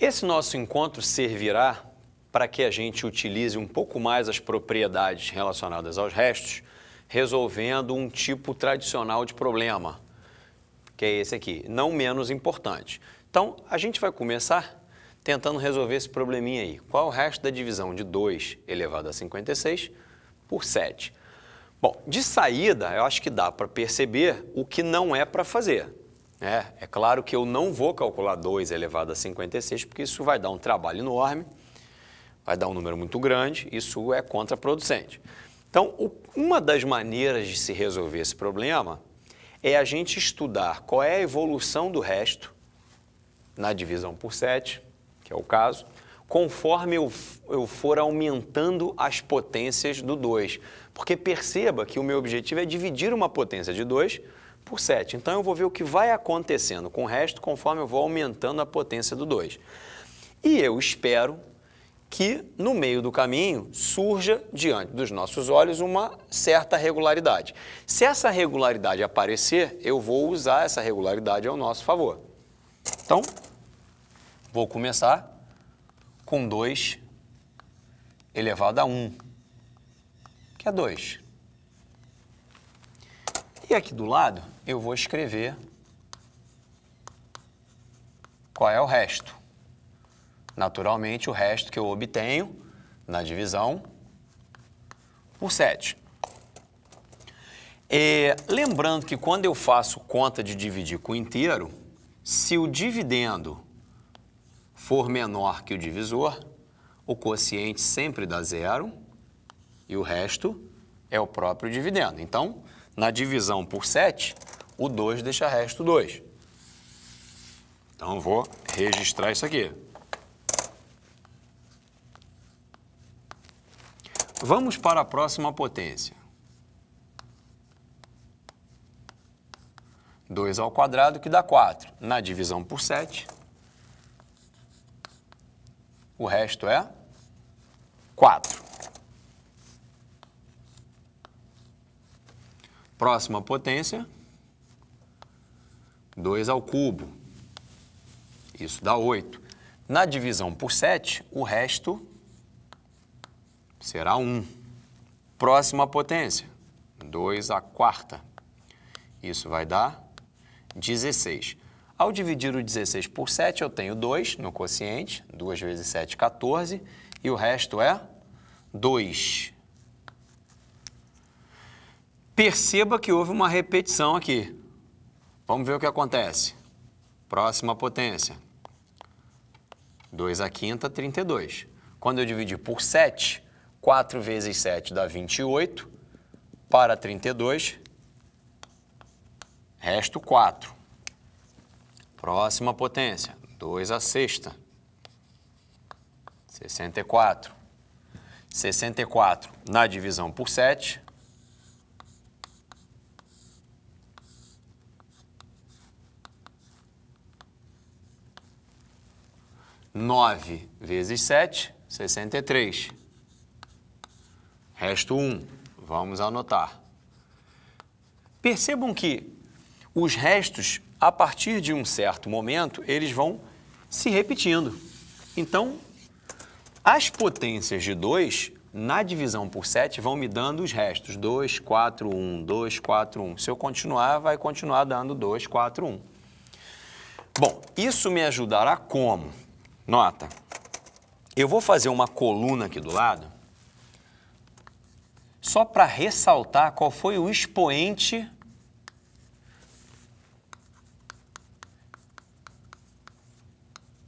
Esse nosso encontro servirá para que a gente utilize um pouco mais as propriedades relacionadas aos restos, resolvendo um tipo tradicional de problema, que é esse aqui, não menos importante. Então, a gente vai começar tentando resolver esse probleminha aí. Qual é o resto da divisão de 2 elevado a 56 por 7? Bom, de saída, eu acho que dá para perceber o que não é para fazer. É, é claro que eu não vou calcular 2 elevado a 56, porque isso vai dar um trabalho enorme, vai dar um número muito grande, isso é contraproducente. Então, o, uma das maneiras de se resolver esse problema é a gente estudar qual é a evolução do resto na divisão por 7, que é o caso, conforme eu, eu for aumentando as potências do 2. Porque perceba que o meu objetivo é dividir uma potência de 2 por 7. Então eu vou ver o que vai acontecendo com o resto conforme eu vou aumentando a potência do 2. E eu espero que no meio do caminho surja diante dos nossos olhos uma certa regularidade. Se essa regularidade aparecer, eu vou usar essa regularidade ao nosso favor. Então, vou começar com 2 elevado a 1, um, que é 2. E aqui do lado, eu vou escrever qual é o resto. Naturalmente, o resto que eu obtenho na divisão por 7. E, lembrando que quando eu faço conta de dividir com inteiro, se o dividendo for menor que o divisor, o quociente sempre dá zero e o resto é o próprio dividendo. Então, na divisão por 7, o 2 deixa resto 2. Então vou registrar isso aqui. Vamos para a próxima potência. 2 ao quadrado, que dá 4. Na divisão por 7, o resto é 4. Próxima potência, 2 ao cubo. Isso dá 8. Na divisão por 7, o resto será 1. Próxima potência, 2 à quarta. Isso vai dar 16. Ao dividir o 16 por 7, eu tenho 2 no quociente, 2 vezes 7, 14, e o resto é 2. Perceba que houve uma repetição aqui. Vamos ver o que acontece. Próxima potência. 2 à quinta, 32. Quando eu dividir por 7, 4 vezes 7 dá 28. Para 32, resto 4. Próxima potência, 2 à sexta, 64. 64 na divisão por 7 9 vezes 7, 63. Resto 1. Vamos anotar. Percebam que os restos, a partir de um certo momento, eles vão se repetindo. Então, as potências de 2, na divisão por 7, vão me dando os restos. 2, 4, 1, 2, 4, 1. Se eu continuar, vai continuar dando 2, 4, 1. Bom, isso me ajudará como? Nota. Eu vou fazer uma coluna aqui do lado, só para ressaltar qual foi o expoente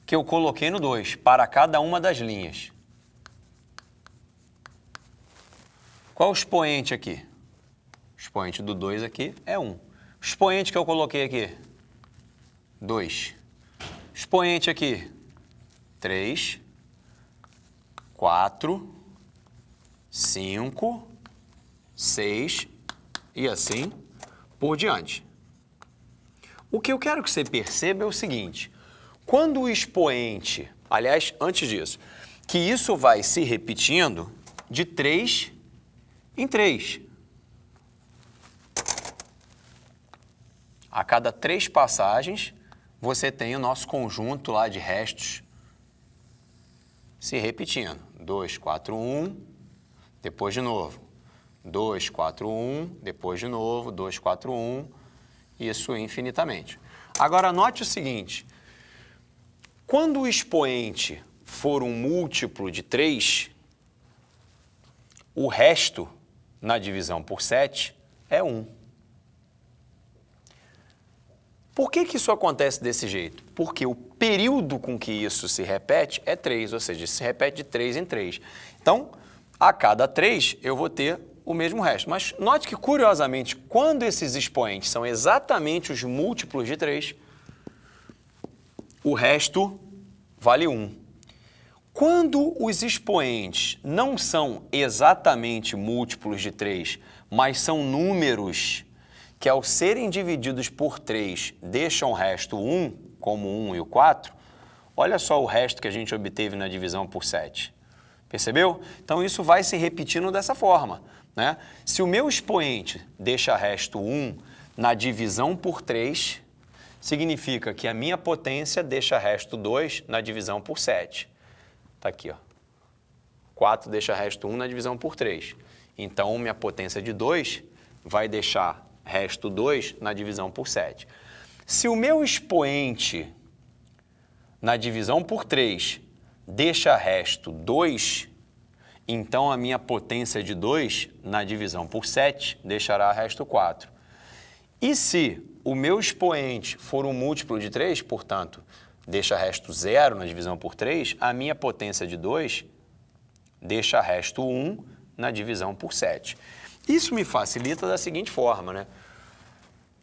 que eu coloquei no 2, para cada uma das linhas. Qual o expoente aqui? O expoente do 2 aqui é 1. Um. O expoente que eu coloquei aqui? 2. Expoente aqui, três, quatro, cinco, seis e assim por diante. O que eu quero que você perceba é o seguinte: quando o expoente, aliás, antes disso, que isso vai se repetindo de três em três. A cada três passagens, você tem o nosso conjunto lá de restos se repetindo. 2, 4, 1, depois de novo. 2, 4, 1, depois de novo. 2, 4, 1, isso infinitamente. Agora, note o seguinte: quando o expoente for um múltiplo de 3, o resto na divisão por 7 é 1. Por que, que isso acontece desse jeito? Porque o período com que isso se repete é 3, ou seja, se repete de 3 em 3. Então, a cada 3 eu vou ter o mesmo resto. Mas note que, curiosamente, quando esses expoentes são exatamente os múltiplos de 3, o resto vale 1. Quando os expoentes não são exatamente múltiplos de 3, mas são números que, ao serem divididos por 3, deixam o resto 1, como o 1 e o 4, olha só o resto que a gente obteve na divisão por 7. Percebeu? Então isso vai se repetindo dessa forma. Né? Se o meu expoente deixa resto 1 na divisão por 3, significa que a minha potência deixa resto 2 na divisão por 7. Está aqui, ó. 4 deixa resto 1 na divisão por 3. Então, minha potência de 2 vai deixar resto 2 na divisão por 7. Se o meu expoente na divisão por 3 deixa resto 2, então a minha potência de 2 na divisão por 7 deixará resto 4. E se o meu expoente for um múltiplo de 3, portanto, deixa resto 0 na divisão por 3, a minha potência de 2 deixa resto 1 na divisão por 7. Isso me facilita da seguinte forma, né?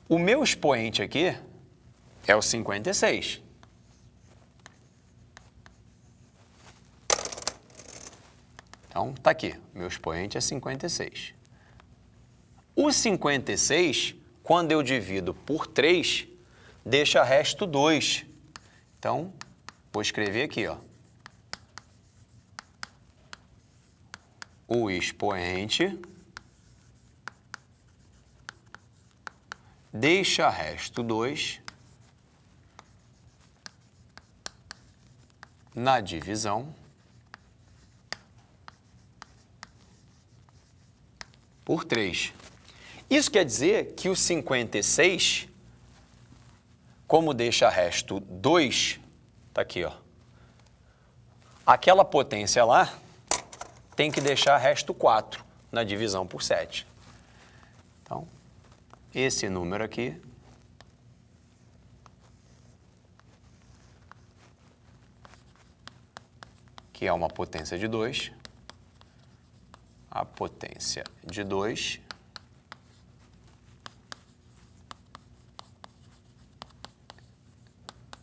O meu expoente aqui é o 56. Então, tá aqui. Meu expoente é 56. O 56, quando eu divido por 3, deixa resto 2. Então, vou escrever aqui, ó. O expoente deixa resto 2 na divisão por 3. Isso quer dizer que o 56, como deixa resto 2, está aqui, ó, aquela potência lá tem que deixar resto 4 na divisão por 7. Então, esse número aqui que é uma potência de 2, a potência de 2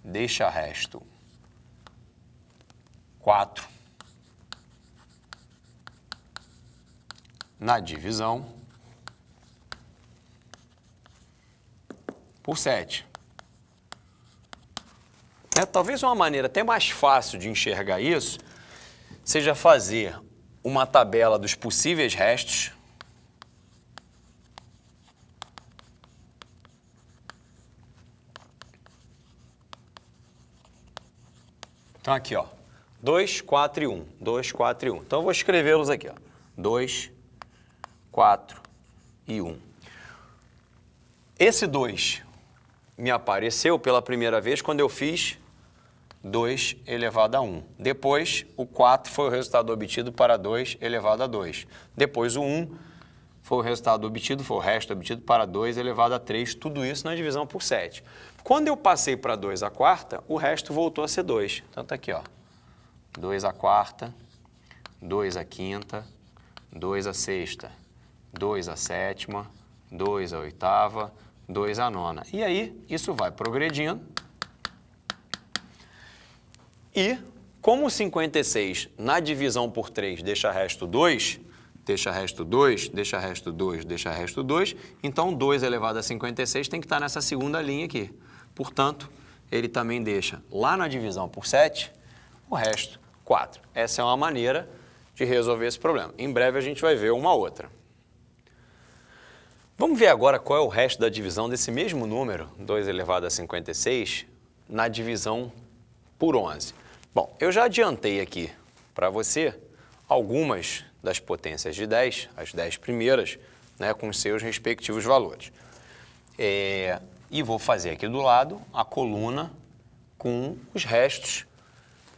deixa resto 4 na divisão por 7. É, talvez uma maneira até mais fácil de enxergar isso seja fazer uma tabela dos possíveis restos Então, aqui, ó. 2, 4 e 1. 2, 4 e 1. Então, eu vou escrevê-los aqui, ó. 2, 4 e 1. Esse 2 me apareceu pela primeira vez quando eu fiz 2 elevado a 1. Depois, o 4 foi o resultado obtido para 2 elevado a 2. Depois, o 1 foi o resultado obtido, foi o resto obtido para 2 elevado a 3, tudo isso na divisão por 7. Quando eu passei para 2 a quarta, o resto voltou a ser 2. Então está aqui, ó. 2 a quarta, 2 a quinta, 2 a sexta, 2 a sétima, 2 a oitava, 2 a nona. E aí, isso vai progredindo e como 56 na divisão por 3 deixa resto 2, deixa resto 2, deixa resto 2, deixa resto 2, então 2 elevado a 56 tem que estar tá nessa segunda linha aqui. Portanto, ele também deixa lá na divisão por 7 o resto 4. Essa é uma maneira de resolver esse problema. Em breve a gente vai ver uma outra. Vamos ver agora qual é o resto da divisão desse mesmo número, 2 elevado a 56, na divisão por 11. Bom, eu já adiantei aqui para você algumas das potências de 10, as 10 primeiras, né, com seus respectivos valores. É, e vou fazer aqui do lado a coluna com os restos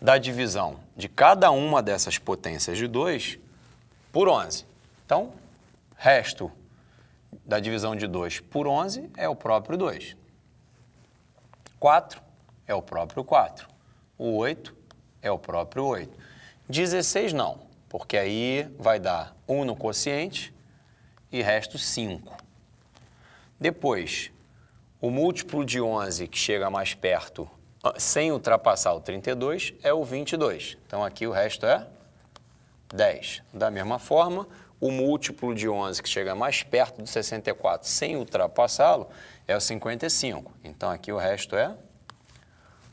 da divisão de cada uma dessas potências de 2 por 11. Então, resto da divisão de 2 por 11 é o próprio 2. 4 é o próprio 4. O 8 é o próprio 8. 16 não, porque aí vai dar 1 no quociente e resto 5. Depois, o múltiplo de 11 que chega mais perto ah, sem ultrapassar o 32 é o 22. Então aqui o resto é 10. Da mesma forma, o múltiplo de 11 que chega mais perto do 64 sem ultrapassá-lo é o 55. Então aqui o resto é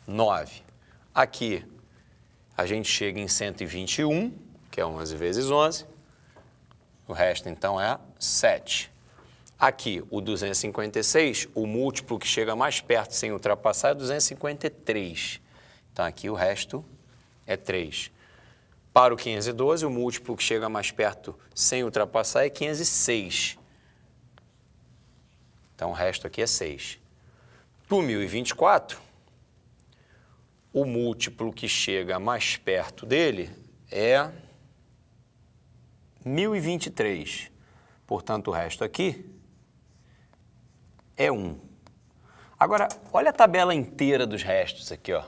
9. Aqui a gente chega em 121, que é 11 vezes 11. O resto, então, é 7. Aqui, o 256, o múltiplo que chega mais perto sem ultrapassar é 253. Então, aqui o resto é 3. Para o 512, o múltiplo que chega mais perto sem ultrapassar é 506. Então, o resto aqui é 6. Para o 1024, o múltiplo que chega mais perto dele é 1023. Portanto, o resto aqui é 1. Agora, olha a tabela inteira dos restos aqui, ó.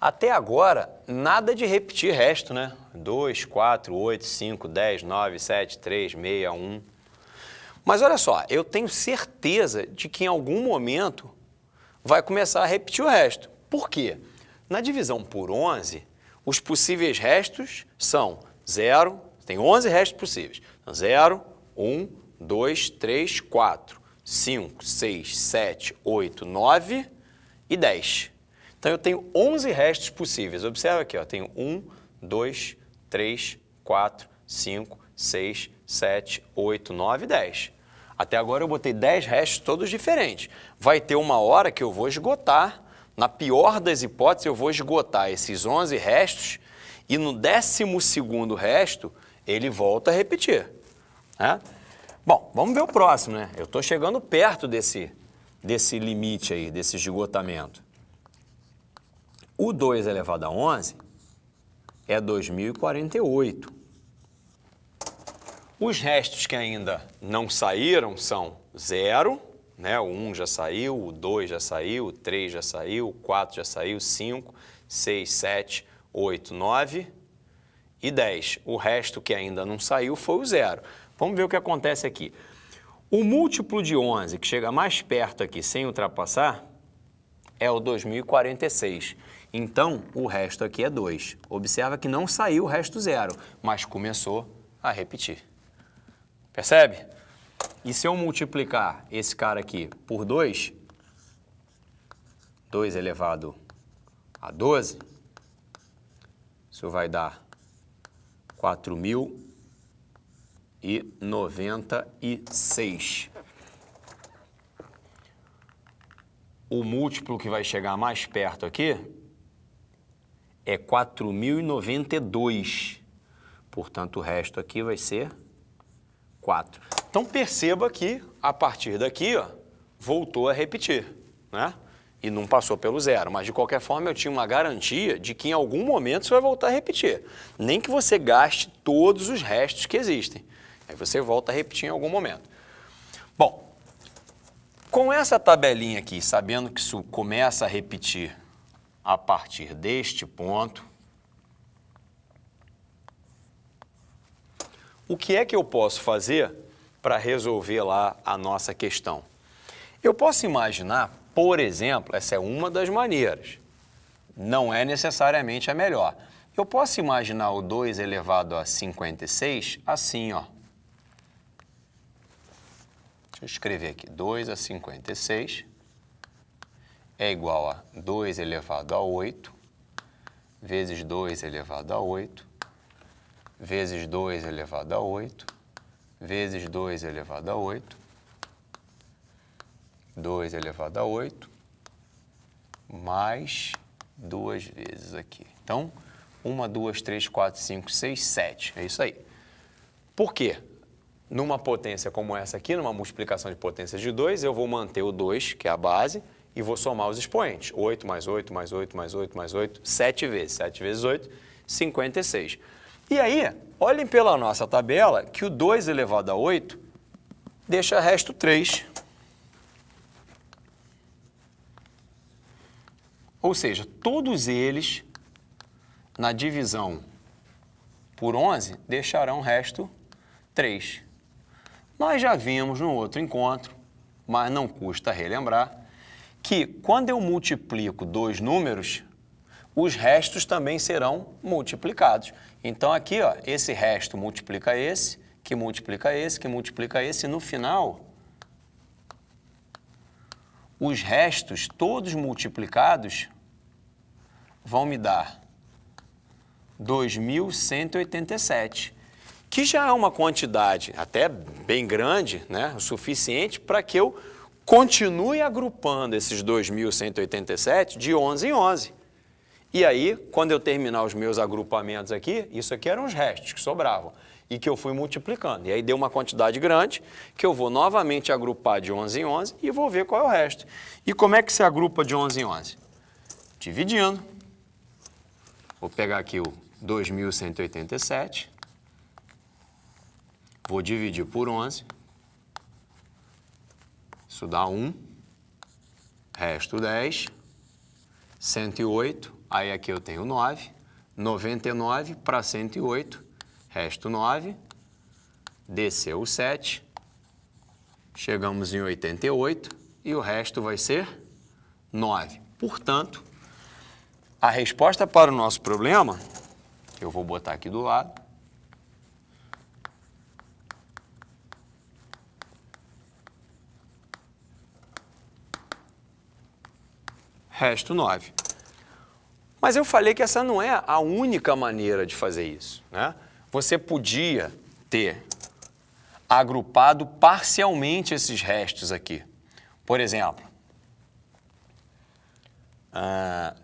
Até agora, nada de repetir resto, né? 2, 4, 8, 5, 10, 9, 7, 3, 6, 1. Mas olha só, eu tenho certeza de que em algum momento vai começar a repetir o resto. Por quê? Na divisão por 11, os possíveis restos são 0, tem 11 restos possíveis. 0, 1, 2, 3, 4, 5, 6, 7, 8, 9 e 10. Então eu tenho 11 restos possíveis. Observa aqui, ó, tenho 1, 2, 3, 4, 5, 6, 7, 8, 9 e 10. Até agora eu botei 10 restos todos diferentes. Vai ter uma hora que eu vou esgotar na pior das hipóteses, eu vou esgotar esses 11 restos e no 12 resto ele volta a repetir. Né? Bom, vamos ver o próximo, né? Eu estou chegando perto desse, desse limite aí, desse esgotamento. O 2 elevado a 11 é 2048. Os restos que ainda não saíram são 0, né? O 1 já saiu, o 2 já saiu, o 3 já saiu, o 4 já saiu, 5, 6, 7, 8, 9 e 10. O resto que ainda não saiu foi o zero. Vamos ver o que acontece aqui. O múltiplo de 11, que chega mais perto aqui sem ultrapassar, é o 2046. Então, o resto aqui é 2. Observa que não saiu o resto zero, mas começou a repetir. Percebe? E se eu multiplicar esse cara aqui por 2, 2 elevado a 12, isso vai dar 4.096. O múltiplo que vai chegar mais perto aqui é 4.092. Portanto, o resto aqui vai ser 4. Então perceba que a partir daqui ó, voltou a repetir, né? E não passou pelo zero, mas de qualquer forma eu tinha uma garantia de que em algum momento você vai voltar a repetir. Nem que você gaste todos os restos que existem. Aí você volta a repetir em algum momento. Bom, com essa tabelinha aqui, sabendo que isso começa a repetir a partir deste ponto, o que é que eu posso fazer para resolver lá a nossa questão? Eu posso imaginar, por exemplo, essa é uma das maneiras, não é necessariamente a melhor. Eu posso imaginar o 2 elevado a 56 assim, ó. Deixa eu escrever aqui, 2 a 56 é igual a 2 elevado a 8 vezes 2 elevado a 8 vezes 2 elevado a 8, vezes 2 elevado a 8, 2 elevado a 8, mais duas vezes aqui. Então, 1, 2, 3, 4, 5, 6, 7. É isso aí. Por quê? Numa potência como essa aqui, numa multiplicação de potências de 2, eu vou manter o 2, que é a base, e vou somar os expoentes. 8 mais 8, mais 8, mais 8, mais 8, 7 vezes. 7 vezes 8, 56. E aí, olhem pela nossa tabela que o 2 elevado a 8 deixa resto 3. Ou seja, todos eles, na divisão por 11, deixarão resto 3. Nós já vimos no outro encontro, mas não custa relembrar, que quando eu multiplico dois números, os restos também serão multiplicados. Então aqui, ó, esse resto multiplica esse, que multiplica esse, que multiplica esse, e no final, os restos, todos multiplicados, vão me dar 2.187, que já é uma quantidade até bem grande, né, o suficiente para que eu continue agrupando esses 2.187 de 11 em 11. E aí, quando eu terminar os meus agrupamentos aqui, isso aqui eram os restos que sobravam e que eu fui multiplicando. E aí deu uma quantidade grande que eu vou novamente agrupar de 11 em 11 e vou ver qual é o resto. E como é que se agrupa de 11 em 11? Dividindo. Vou pegar aqui o 2187. Vou dividir por 11. Isso dá 1. Resto 10. 108 Aí aqui eu tenho 9, 99 para 108, resto 9, desceu o 7, chegamos em 88 e o resto vai ser 9. Portanto, a resposta para o nosso problema, eu vou botar aqui do lado, resto 9. Mas eu falei que essa não é a única maneira de fazer isso. Né? Você podia ter agrupado parcialmente esses restos aqui. Por exemplo, ah,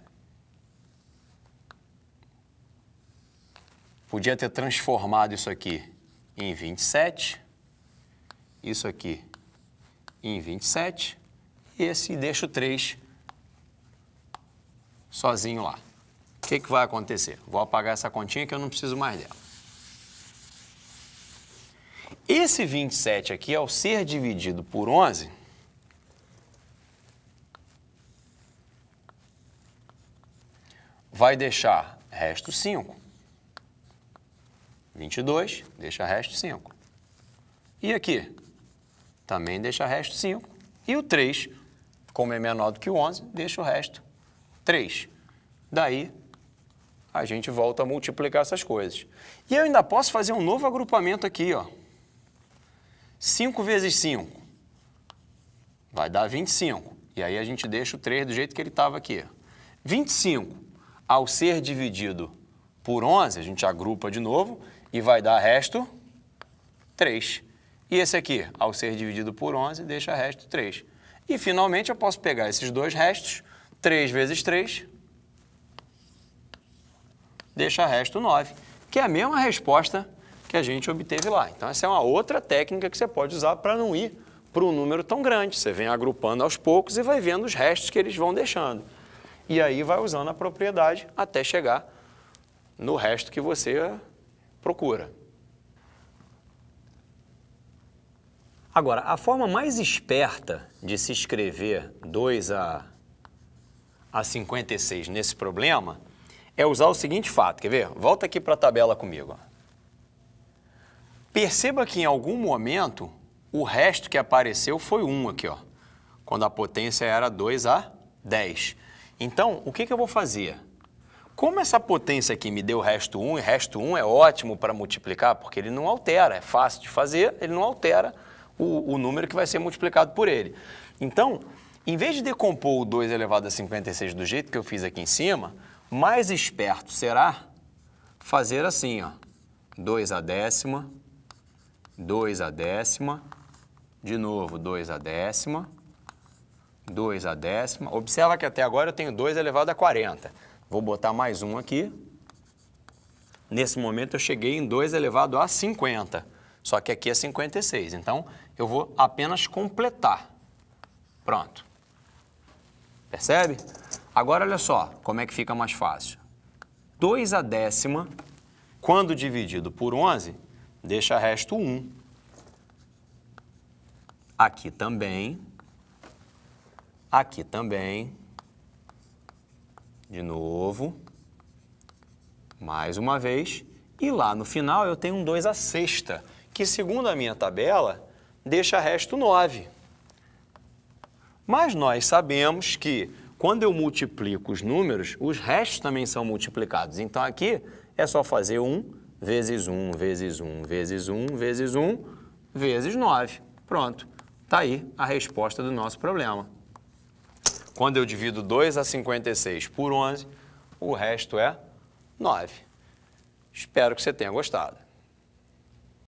podia ter transformado isso aqui em 27, isso aqui em 27, e esse deixo 3 sozinho lá. O que, que vai acontecer? Vou apagar essa continha que eu não preciso mais dela. Esse 27 aqui, ao ser dividido por 11, vai deixar resto 5. 22 deixa resto 5. E aqui? Também deixa resto 5. E o 3, como é menor do que o 11, deixa o resto 3. Daí, a gente volta a multiplicar essas coisas. E eu ainda posso fazer um novo agrupamento aqui, ó. 5 vezes 5 vai dar 25. E aí a gente deixa o 3 do jeito que ele estava aqui. 25, ao ser dividido por 11, a gente agrupa de novo e vai dar resto 3. E esse aqui, ao ser dividido por 11, deixa resto 3. E, finalmente, eu posso pegar esses dois restos 3 vezes 3 deixa resto 9, que é a mesma resposta que a gente obteve lá. Então, essa é uma outra técnica que você pode usar para não ir para um número tão grande. Você vem agrupando aos poucos e vai vendo os restos que eles vão deixando. E aí vai usando a propriedade até chegar no resto que você procura. Agora, a forma mais esperta de se escrever 2 a a 56 nesse problema é usar o seguinte fato, quer ver? Volta aqui para a tabela comigo. Perceba que em algum momento o resto que apareceu foi 1 aqui, ó, quando a potência era 2 a 10. Então, o que, que eu vou fazer? Como essa potência aqui me deu resto 1, e resto 1 é ótimo para multiplicar, porque ele não altera, é fácil de fazer, ele não altera o, o número que vai ser multiplicado por ele. Então, em vez de decompor o 2 elevado a 56 do jeito que eu fiz aqui em cima, mais esperto será fazer assim, ó. 2 a décima, 2 a décima, de novo 2 a décima, 2 a décima. Observa que até agora eu tenho 2 elevado a 40. Vou botar mais um aqui. Nesse momento eu cheguei em 2 elevado a 50, só que aqui é 56. Então, eu vou apenas completar. Pronto. Percebe? Agora olha só como é que fica mais fácil. 2 a décima, quando dividido por 11, deixa resto 1. Aqui também. Aqui também. De novo. Mais uma vez. E lá no final eu tenho um 2 a sexta, que segundo a minha tabela, deixa resto 9. Mas nós sabemos que quando eu multiplico os números, os restos também são multiplicados. Então aqui é só fazer 1 vezes 1 vezes 1 vezes 1 vezes 1 vezes 9. Pronto. Está aí a resposta do nosso problema. Quando eu divido 2 a 56 por 11, o resto é 9. Espero que você tenha gostado.